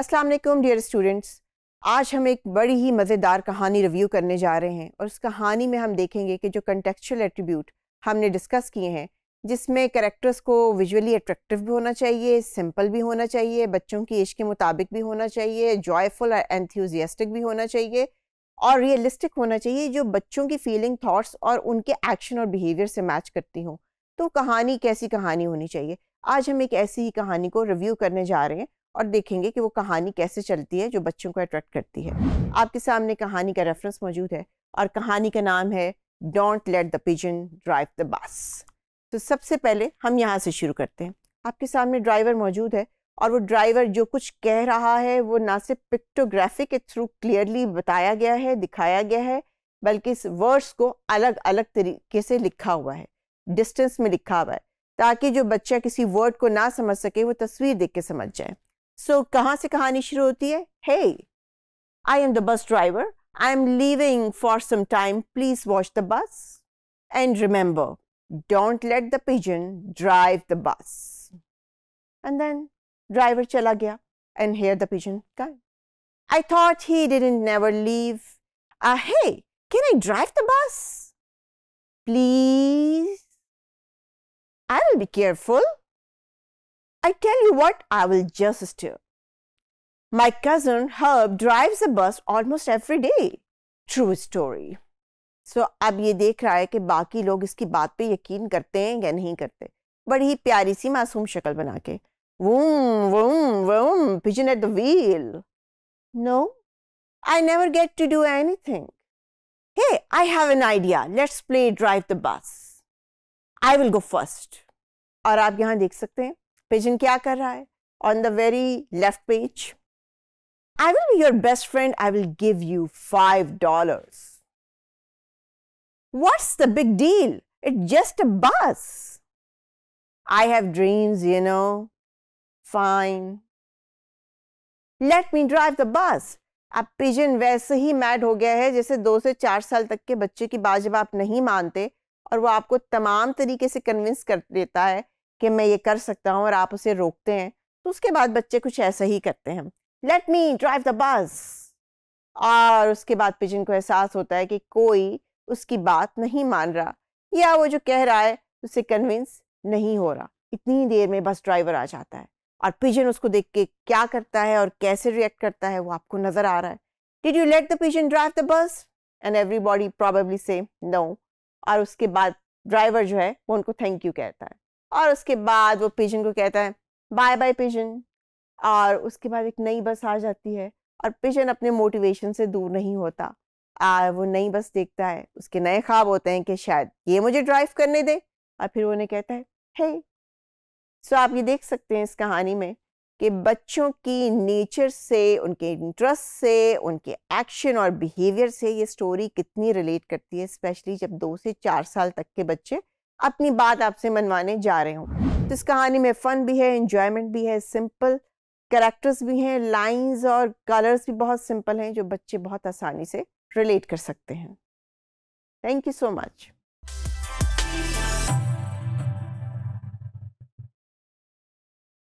अस्सलाम वालेकुम dear students आज हम एक बड़ी ही मज़ेदार कहानी रिव्यू करने जा रहे हैं और उस कहानी में हम देखेंगे कि जो कंटेक्चुअल एट्रीब्यूट हमने डिस्कस किए हैं जिसमें करेक्टर्स को विजुअली अट्रैक्टिव भी होना चाहिए सिंपल भी होना चाहिए बच्चों की एज के मुताबिक भी होना चाहिए जॉयफुल और एंथ्यूजियास्टिक भी होना चाहिए और रियलिस्टिक होना चाहिए जो बच्चों की फीलिंग थॉट्स और उनके एक्शन और बिहेवियर से मैच करती हों तो कहानी कैसी कहानी होनी चाहिए आज हम एक ऐसी ही कहानी को रिव्यू करने जा रहे हैं और देखेंगे कि वो कहानी कैसे चलती है जो बच्चों को अट्रैक्ट करती है आपके सामने कहानी का रेफरेंस मौजूद है और कहानी का नाम है don't let the pigeon drive the bus तो सबसे पहले हम यहाँ से शुरू करते हैं आपके सामने ड्राइवर मौजूद है और वो ड्राइवर जो कुछ कह रहा है वो ना सिर्फ पिक्टोग्राफी के थ्रू क्लियरली बताया गया है दिखाया गया है बल्कि इस वर्ड्स को अलग अलग तरीके से लिखा हुआ है डिस्टेंस में लिखा हुआ है ताकि जो बच्चा किसी वर्ड को ना समझ सके वो तस्वीर देख के समझ जाए So कहाँ से कहानी शुरू होती है Hey, I am the bus driver. I am leaving for some time. Please watch the bus. And remember, don't let the pigeon drive the bus. And then driver chala gaya and here the pigeon came. I thought he didn't never leave. Ah, uh, hey, can I drive the bus? Please? I will be careful. I tell you what, I will just stir. My cousin Herb drives a bus almost every day. True story. So so, अब ये देख रहा है कि बाकी लोग इसकी बात पे यकीन करते हैं या नहीं करते बड़ी प्यारी सी मासूम शक्ल बना के vroom vroom vroom pigeon at the wheel no I never get to do anything hey I have an idea let's play drive the bus I will go first और आप यहाँ देख सकते हैं पिजन क्या कर रहा है on the very left page I will be your best friend I will give you five dollar What's the big deal it just a bus I have dreams you know fine let me drive the bus अब pigeon वैसे ही mad हो गया है जैसे दो से चार साल तक के बच्चे की बात जब आप नहीं मानते और वो आपको तमाम तरीके से कन्विंस कर देता है कि मैं ये कर सकता हूँ और आप उसे रोकते हैं तो उसके बाद बच्चे कुछ ऐसा ही करते हैं लेट मी ड्राइव द बस और उसके बाद पिजन को एहसास होता है कि कोई उसकी बात नहीं मान रहा या वो जो कह रहा है उसे कन्विंस नहीं हो रहा इतनी देर में बस ड्राइवर आ जाता है और पिजन उसको देख के क्या करता है और कैसे रिएक्ट करता है वो आपको नज़र आ रहा है did you let the pigeon drive the bus and everybody probably say no और उसके बाद ड्राइवर जो है वो उनको थैंक यू कहता है और उसके बाद वो पिजन को कहता है बाय बाय पिजन और उसके बाद एक नई बस आ जाती है और पिजन अपने मोटिवेशन से दूर नहीं होता और वो नई बस देखता है उसके नए ख्वाब होते हैं कि शायद ये मुझे ड्राइव करने दे और फिर वो उन्हें कहता है हे hey. सो so, आप ये देख सकते हैं इस कहानी में कि बच्चों की नेचर से उनके इंटरेस्ट से उनके एक्शन और बिहेवियर से ये स्टोरी कितनी रिलेट करती है स्पेशली जब दो से चार साल तक के बच्चे अपनी बात आपसे मनवाने जा रहे हूँ तो इस कहानी में फ़न भी है इन्जॉयमेंट भी है सिंपल कैरेक्टर्स भी हैं लाइंस और कलर्स भी बहुत सिंपल हैं जो बच्चे बहुत आसानी से रिलेट कर सकते हैं थैंक यू सो मच